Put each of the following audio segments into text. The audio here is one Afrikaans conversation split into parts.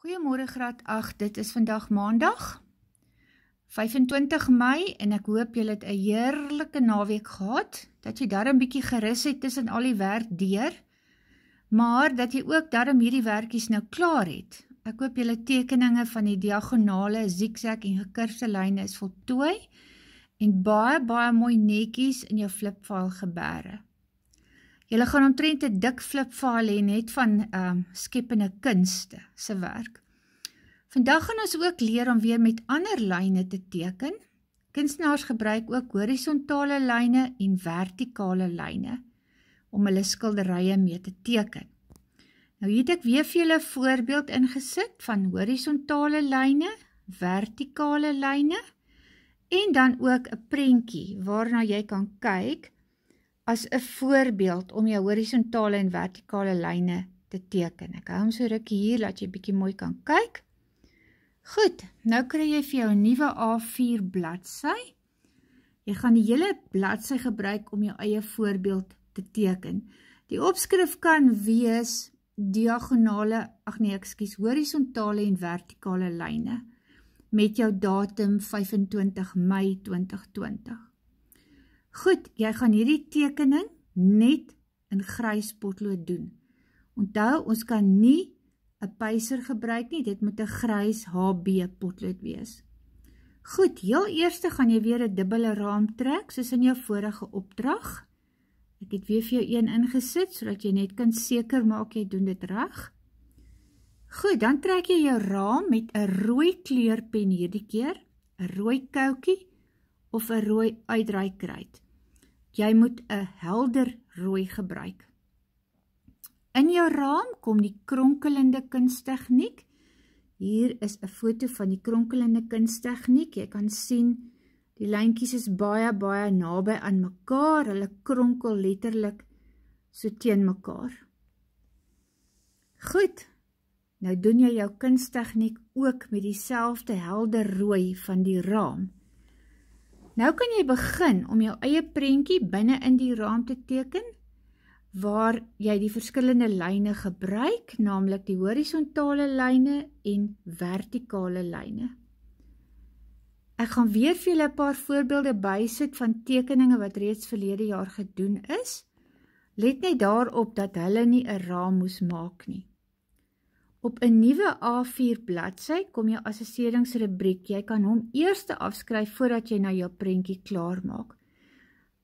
Goeiemorgen graad 8, dit is vandag maandag, 25 mei en ek hoop jy het een heerlijke naweek gehad, dat jy daar een bykie geris het tussen al die werk dier, maar dat jy ook daarom hierdie werkies nou klaar het. Ek hoop jy het tekeningen van die diagonale, ziekzak en gekurse lijne is voltooi en baie, baie mooi nekies in jou flipfile gebare. Julle gaan omtrent 'n dik flip file hê net van ehm um, skepende kunste se werk. Vandag gaan ons ook leer om weer met ander lyne te teken. Kunstenaars gebruik ook horisontale lyne en vertikale lyne om hulle skilderye mee te teken. Nou het ek weer vir julle 'n voorbeeld ingesit van horisontale lyne, vertikale lyne en dan ook 'n prentjie waarna jy kan kyk as 'n voorbeeld om jou horisontale en vertikale lyne te teken. Ek hou hom so ruk hier dat jy bietjie mooi kan kyk. Goed, nou kry jy vir jou 'n nuwe A4 bladsy. Jy gaan die hele bladsy gebruik om jou eie voorbeeld te teken. Die opskrif kan wees diagonale, ag nee, ekskuus, horisontale en vertikale lyne met jou datum 25 Mei 2020. Goed, jy gaan hierdie tekening net in grys potlood doen. Onthou, ons kan nie 'n pyser gebruik nie, dit moet 'n grys HB potlood wees. Goed, heel eerste gaan jy weer 'n dubbele raam trek soos in jou vorige opdrag. Ek het weer vir jou een ingesit sodat jy net kan seker maak jy doen dit reg. Goed, dan trek jy jou raam met 'n rooi kleurpen hierdie keer, 'n rooi koutjie of 'n rooi uitdraai kruid. Jy moet 'n helder rooi gebruik. In jou raam kom die kronkelende kunsttegniek. Hier is 'n foto van die kronkelende kunsttegniek. Jy kan sien die lyntjies is baie baie naby aan mekaar. Hulle kronkel letterlik so teen mekaar. Goed. Nou doen jy jou kunsttegniek ook met dieselfde helder rooi van die raam. Nou kan jy begin om jou eie prentjie binne in die raam te teken waar jy die verskillende lyne gebruik, naamlik die horisontale lyne en vertikale lyne. Ek gaan weer vir julle 'n paar voorbeelde bysit van tekeninge wat reeds verlede jaar gedoen is. Let net daarop dat hulle nie 'n raam moes maak nie. Op 'n nuwe A4 bladsy kom jou assesseringsrubriek. Jy kan hom eers afskryf voordat jy na jou prentjie klaar maak.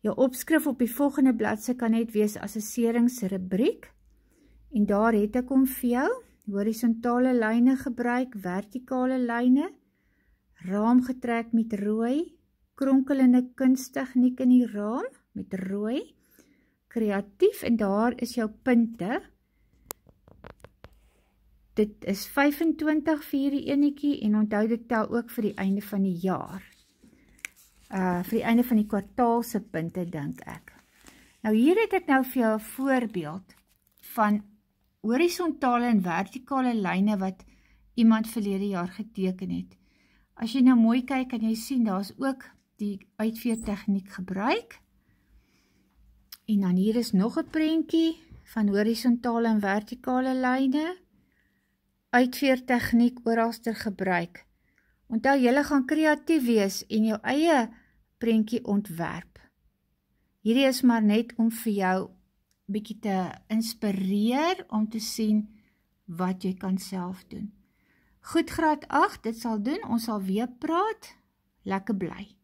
Jou opskrif op die volgende bladsy kan net wees assesseringsrubriek. En daar het ek hom vir jou. Horisontale lyne gebruik, vertikale lyne, raam getrek met rooi, kronkelende kunsttegniek in die raam met rooi. Kreatief en daar is jou punte. Dit is 25 vir die enetjie en onthou dit tel ook vir die einde van die jaar. Uh vir die einde van die kwartaal se punte dink ek. Nou hier het ek nou vir jou 'n voorbeeld van horisontale en vertikale lyne wat iemand verlede jaar geteken het. As jy nou mooi kyk, kan jy sien daar's ook die uitveer tegniek gebruik. En dan hier is nog 'n prentjie van horisontale en vertikale lyne uitveer tegniek oralster gebruik. Onthou jy gaan kreatief wees en jou eie prentjie ontwerp. Hierdie is maar net om vir jou bietjie te inspireer om te sien wat jy kan self doen. Goed graad 8, dit sal doen. Ons sal weer praat. Lekker bly.